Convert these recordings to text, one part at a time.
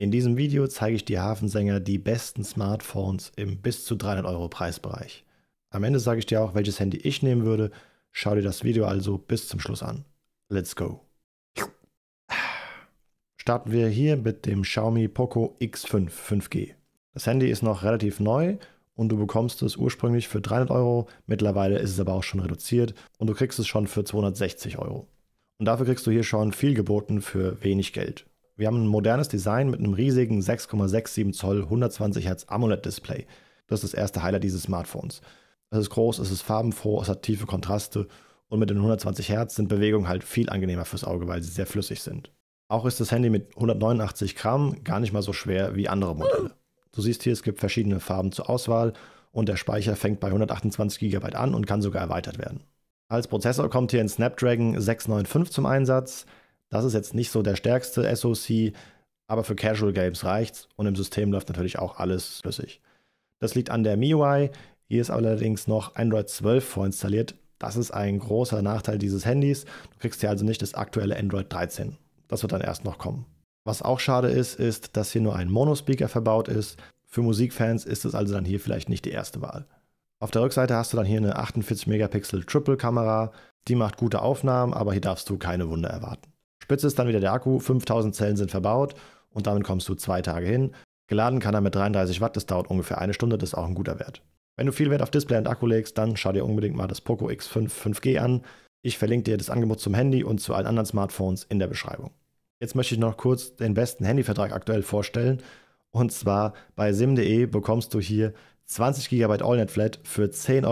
In diesem Video zeige ich dir Hafensänger die besten Smartphones im bis zu 300 Euro Preisbereich. Am Ende sage ich dir auch, welches Handy ich nehmen würde. Schau dir das Video also bis zum Schluss an. Let's go! Starten wir hier mit dem Xiaomi Poco X5 5G. Das Handy ist noch relativ neu und du bekommst es ursprünglich für 300 Euro, mittlerweile ist es aber auch schon reduziert und du kriegst es schon für 260 Euro. Und dafür kriegst du hier schon viel geboten für wenig Geld. Wir haben ein modernes Design mit einem riesigen 6,67 Zoll 120 Hertz AMOLED-Display. Das ist das erste Highlight dieses Smartphones. Es ist groß, es ist farbenfroh, es hat tiefe Kontraste und mit den 120 Hertz sind Bewegungen halt viel angenehmer fürs Auge, weil sie sehr flüssig sind. Auch ist das Handy mit 189 Gramm gar nicht mal so schwer wie andere Modelle. Du siehst hier, es gibt verschiedene Farben zur Auswahl und der Speicher fängt bei 128 GB an und kann sogar erweitert werden. Als Prozessor kommt hier ein Snapdragon 695 zum Einsatz. Das ist jetzt nicht so der stärkste SoC, aber für Casual Games reicht's und im System läuft natürlich auch alles flüssig. Das liegt an der MIUI. Hier ist allerdings noch Android 12 vorinstalliert. Das ist ein großer Nachteil dieses Handys. Du kriegst hier also nicht das aktuelle Android 13. Das wird dann erst noch kommen. Was auch schade ist, ist, dass hier nur ein Monospeaker verbaut ist. Für Musikfans ist es also dann hier vielleicht nicht die erste Wahl. Auf der Rückseite hast du dann hier eine 48 Megapixel Triple Kamera. Die macht gute Aufnahmen, aber hier darfst du keine Wunder erwarten. Spitze ist dann wieder der Akku, 5000 Zellen sind verbaut und damit kommst du zwei Tage hin. Geladen kann er mit 33 Watt, das dauert ungefähr eine Stunde, das ist auch ein guter Wert. Wenn du viel Wert auf Display und Akku legst, dann schau dir unbedingt mal das Poco X5 5G an. Ich verlinke dir das Angebot zum Handy und zu allen anderen Smartphones in der Beschreibung. Jetzt möchte ich noch kurz den besten Handyvertrag aktuell vorstellen. Und zwar bei sim.de bekommst du hier 20 GB AllNet Flat für 10,99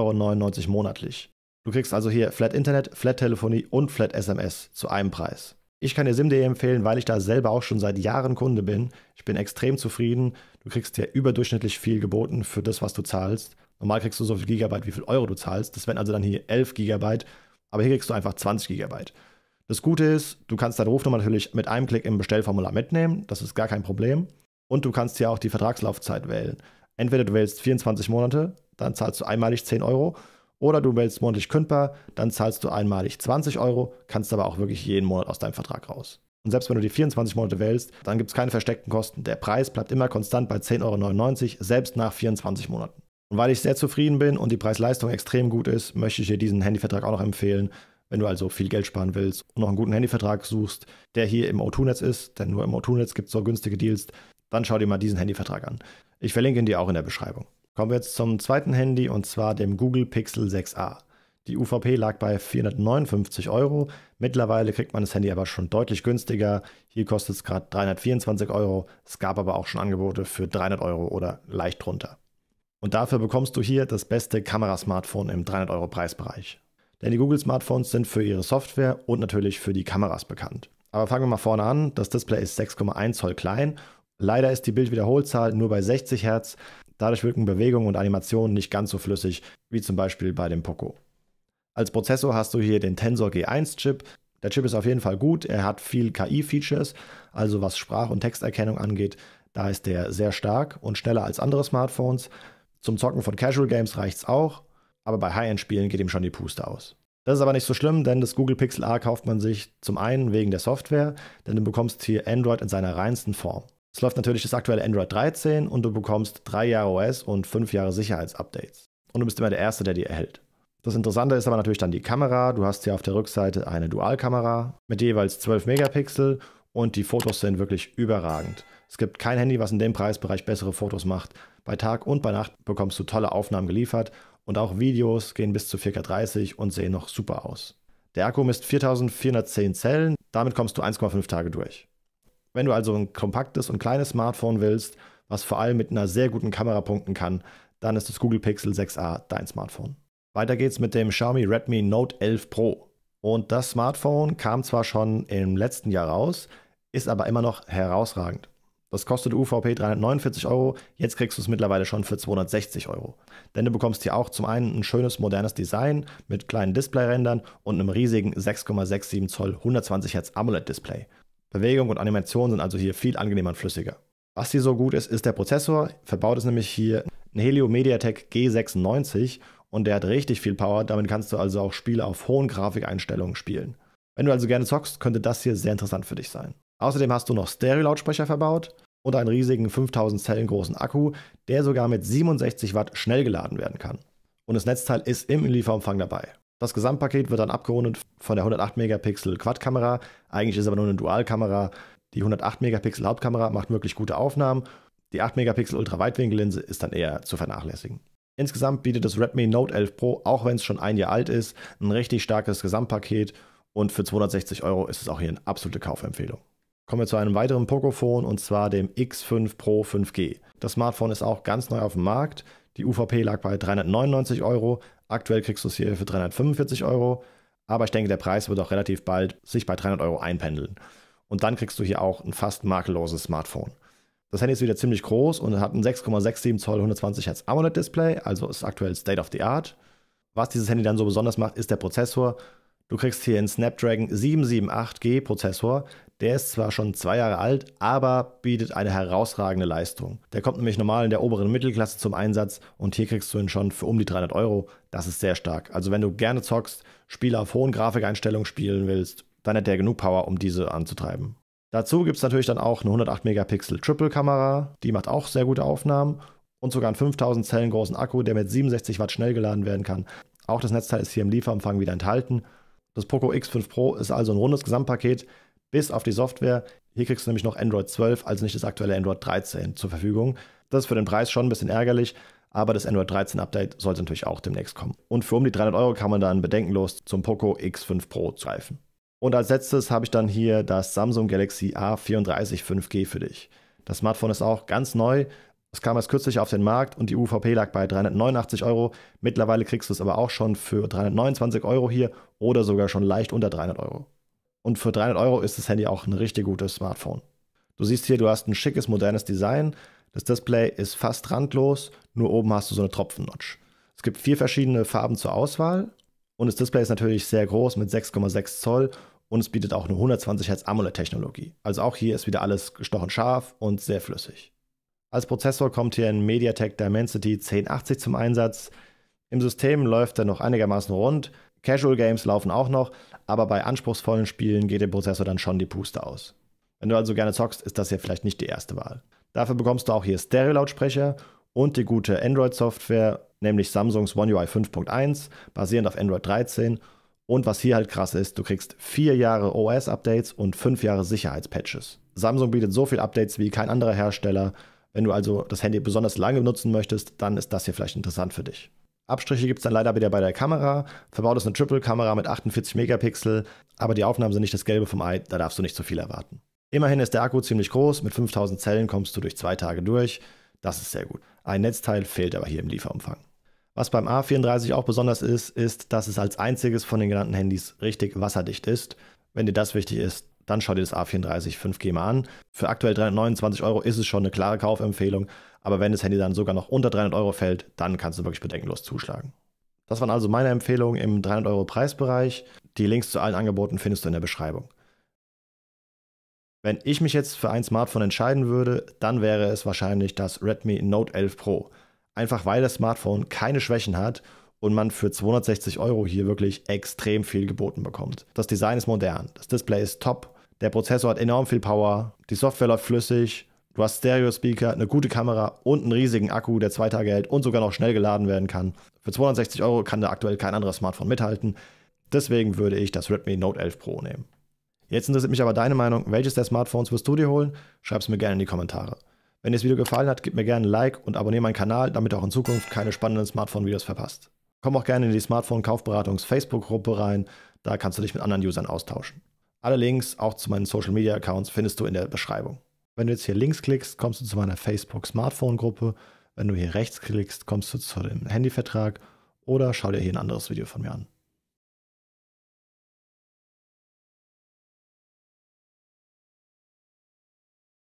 Euro monatlich. Du kriegst also hier Flat Internet, Flat Telefonie und Flat SMS zu einem Preis. Ich kann dir SimDe empfehlen, weil ich da selber auch schon seit Jahren Kunde bin. Ich bin extrem zufrieden. Du kriegst hier überdurchschnittlich viel geboten für das, was du zahlst. Normal kriegst du so viel Gigabyte, wie viel Euro du zahlst. Das wären also dann hier 11 Gigabyte, aber hier kriegst du einfach 20 Gigabyte. Das Gute ist, du kannst deine Rufnummer natürlich mit einem Klick im Bestellformular mitnehmen. Das ist gar kein Problem. Und du kannst hier auch die Vertragslaufzeit wählen. Entweder du wählst 24 Monate, dann zahlst du einmalig 10 Euro oder du wählst monatlich kündbar, dann zahlst du einmalig 20 Euro, kannst aber auch wirklich jeden Monat aus deinem Vertrag raus. Und selbst wenn du die 24 Monate wählst, dann gibt es keine versteckten Kosten. Der Preis bleibt immer konstant bei 10,99 Euro, selbst nach 24 Monaten. Und weil ich sehr zufrieden bin und die Preis-Leistung extrem gut ist, möchte ich dir diesen Handyvertrag auch noch empfehlen. Wenn du also viel Geld sparen willst und noch einen guten Handyvertrag suchst, der hier im O2-Netz ist, denn nur im O2-Netz gibt es so günstige Deals, dann schau dir mal diesen Handyvertrag an. Ich verlinke ihn dir auch in der Beschreibung. Kommen wir jetzt zum zweiten Handy und zwar dem Google Pixel 6a. Die UVP lag bei 459 Euro. Mittlerweile kriegt man das Handy aber schon deutlich günstiger. Hier kostet es gerade 324 Euro. Es gab aber auch schon Angebote für 300 Euro oder leicht drunter. Und dafür bekommst du hier das beste Kamerasmartphone im 300 Euro Preisbereich. Denn die Google Smartphones sind für ihre Software und natürlich für die Kameras bekannt. Aber fangen wir mal vorne an. Das Display ist 6,1 Zoll klein. Leider ist die Bildwiederholzahl nur bei 60 Hertz. Dadurch wirken Bewegungen und Animationen nicht ganz so flüssig wie zum Beispiel bei dem Poco. Als Prozessor hast du hier den Tensor G1-Chip. Der Chip ist auf jeden Fall gut, er hat viel KI-Features, also was Sprach- und Texterkennung angeht, da ist der sehr stark und schneller als andere Smartphones. Zum Zocken von Casual Games reicht's auch, aber bei High-End-Spielen geht ihm schon die Puste aus. Das ist aber nicht so schlimm, denn das Google Pixel A kauft man sich zum einen wegen der Software, denn du bekommst hier Android in seiner reinsten Form. Es läuft natürlich das aktuelle Android 13 und du bekommst drei Jahre OS und fünf Jahre Sicherheitsupdates. Und du bist immer der Erste, der die erhält. Das Interessante ist aber natürlich dann die Kamera. Du hast hier auf der Rückseite eine Dualkamera mit jeweils 12 Megapixel und die Fotos sind wirklich überragend. Es gibt kein Handy, was in dem Preisbereich bessere Fotos macht. Bei Tag und bei Nacht bekommst du tolle Aufnahmen geliefert und auch Videos gehen bis zu 4K30 und sehen noch super aus. Der Akku misst 4410 Zellen, damit kommst du 1,5 Tage durch. Wenn du also ein kompaktes und kleines Smartphone willst, was vor allem mit einer sehr guten Kamera punkten kann, dann ist das Google Pixel 6a dein Smartphone. Weiter geht's mit dem Xiaomi Redmi Note 11 Pro. Und das Smartphone kam zwar schon im letzten Jahr raus, ist aber immer noch herausragend. Das kostet UVP 349 Euro, jetzt kriegst du es mittlerweile schon für 260 Euro. Denn du bekommst hier auch zum einen ein schönes modernes Design mit kleinen Displayrändern und einem riesigen 6,67 Zoll 120 Hertz AMOLED-Display. Bewegung und Animation sind also hier viel angenehmer und flüssiger. Was hier so gut ist, ist der Prozessor. Verbaut ist nämlich hier ein Helio MediaTek G96 und der hat richtig viel Power. Damit kannst du also auch Spiele auf hohen Grafikeinstellungen spielen. Wenn du also gerne zockst, könnte das hier sehr interessant für dich sein. Außerdem hast du noch Stereo-Lautsprecher verbaut und einen riesigen 5000 Zellen großen Akku, der sogar mit 67 Watt schnell geladen werden kann. Und das Netzteil ist im Lieferumfang dabei. Das Gesamtpaket wird dann abgerundet von der 108 Megapixel Quad-Kamera. Eigentlich ist aber nur eine Dualkamera. Die 108 Megapixel Hauptkamera macht wirklich gute Aufnahmen. Die 8 Megapixel Ultraweitwinkellinse ist dann eher zu vernachlässigen. Insgesamt bietet das Redmi Note 11 Pro, auch wenn es schon ein Jahr alt ist, ein richtig starkes Gesamtpaket und für 260 Euro ist es auch hier eine absolute Kaufempfehlung. Kommen wir zu einem weiteren Pocophone und zwar dem X5 Pro 5G. Das Smartphone ist auch ganz neu auf dem Markt. Die UVP lag bei 399 Euro, Aktuell kriegst du es hier für 345 Euro, aber ich denke, der Preis wird auch relativ bald sich bei 300 Euro einpendeln. Und dann kriegst du hier auch ein fast makelloses Smartphone. Das Handy ist wieder ziemlich groß und hat ein 6,67 Zoll 120 Hz AMOLED Display, also ist aktuell State of the Art. Was dieses Handy dann so besonders macht, ist der Prozessor. Du kriegst hier einen Snapdragon 778G Prozessor. Der ist zwar schon zwei Jahre alt, aber bietet eine herausragende Leistung. Der kommt nämlich normal in der oberen Mittelklasse zum Einsatz und hier kriegst du ihn schon für um die 300 Euro. Das ist sehr stark. Also wenn du gerne zockst, Spiele auf hohen Grafikeinstellungen spielen willst, dann hat der genug Power, um diese anzutreiben. Dazu gibt es natürlich dann auch eine 108 Megapixel Triple Kamera. Die macht auch sehr gute Aufnahmen und sogar einen 5000 Zellen großen Akku, der mit 67 Watt schnell geladen werden kann. Auch das Netzteil ist hier im Lieferumfang wieder enthalten das Poco X5 Pro ist also ein rundes Gesamtpaket, bis auf die Software. Hier kriegst du nämlich noch Android 12, also nicht das aktuelle Android 13 zur Verfügung. Das ist für den Preis schon ein bisschen ärgerlich, aber das Android 13 Update sollte natürlich auch demnächst kommen. Und für um die 300 Euro kann man dann bedenkenlos zum Poco X5 Pro greifen. Und als letztes habe ich dann hier das Samsung Galaxy A34 5G für dich. Das Smartphone ist auch ganz neu, es kam erst kürzlich auf den Markt und die UVP lag bei 389 Euro. Mittlerweile kriegst du es aber auch schon für 329 Euro hier oder sogar schon leicht unter 300 Euro. Und für 300 Euro ist das Handy auch ein richtig gutes Smartphone. Du siehst hier, du hast ein schickes, modernes Design. Das Display ist fast randlos, nur oben hast du so eine Tropfennotch. Es gibt vier verschiedene Farben zur Auswahl und das Display ist natürlich sehr groß mit 6,6 Zoll und es bietet auch eine 120 Hertz AMOLED-Technologie. Also auch hier ist wieder alles gestochen scharf und sehr flüssig. Als Prozessor kommt hier ein MediaTek Dimensity 1080 zum Einsatz. Im System läuft er noch einigermaßen rund. Casual Games laufen auch noch, aber bei anspruchsvollen Spielen geht dem Prozessor dann schon die Puste aus. Wenn du also gerne zockst, ist das hier vielleicht nicht die erste Wahl. Dafür bekommst du auch hier Stereo-Lautsprecher und die gute Android-Software, nämlich Samsungs One UI 5.1, basierend auf Android 13. Und was hier halt krass ist, du kriegst vier Jahre OS-Updates und fünf Jahre Sicherheitspatches. Samsung bietet so viele Updates wie kein anderer Hersteller wenn du also das Handy besonders lange benutzen möchtest, dann ist das hier vielleicht interessant für dich. Abstriche gibt es dann leider wieder bei der Kamera. Verbaut ist eine Triple-Kamera mit 48 Megapixel, aber die Aufnahmen sind nicht das Gelbe vom Ei, da darfst du nicht zu viel erwarten. Immerhin ist der Akku ziemlich groß, mit 5000 Zellen kommst du durch zwei Tage durch. Das ist sehr gut. Ein Netzteil fehlt aber hier im Lieferumfang. Was beim A34 auch besonders ist, ist, dass es als einziges von den genannten Handys richtig wasserdicht ist. Wenn dir das wichtig ist, dann schau dir das A34 5G mal an. Für aktuell 329 Euro ist es schon eine klare Kaufempfehlung, aber wenn das Handy dann sogar noch unter 300 Euro fällt, dann kannst du wirklich bedenkenlos zuschlagen. Das waren also meine Empfehlungen im 300 Euro Preisbereich. Die Links zu allen Angeboten findest du in der Beschreibung. Wenn ich mich jetzt für ein Smartphone entscheiden würde, dann wäre es wahrscheinlich das Redmi Note 11 Pro. Einfach weil das Smartphone keine Schwächen hat und man für 260 Euro hier wirklich extrem viel geboten bekommt. Das Design ist modern, das Display ist top der Prozessor hat enorm viel Power, die Software läuft flüssig, du hast Stereo-Speaker, eine gute Kamera und einen riesigen Akku, der zwei Tage hält und sogar noch schnell geladen werden kann. Für 260 Euro kann da aktuell kein anderes Smartphone mithalten. Deswegen würde ich das Redmi Note 11 Pro nehmen. Jetzt interessiert mich aber deine Meinung, welches der Smartphones wirst du dir holen? Schreib's mir gerne in die Kommentare. Wenn dir das Video gefallen hat, gib mir gerne ein Like und abonniere meinen Kanal, damit du auch in Zukunft keine spannenden Smartphone-Videos verpasst. Komm auch gerne in die Smartphone-Kaufberatungs-Facebook-Gruppe rein, da kannst du dich mit anderen Usern austauschen. Alle Links, auch zu meinen Social Media Accounts, findest du in der Beschreibung. Wenn du jetzt hier links klickst, kommst du zu meiner Facebook Smartphone Gruppe. Wenn du hier rechts klickst, kommst du zu dem Handyvertrag oder schau dir hier ein anderes Video von mir an.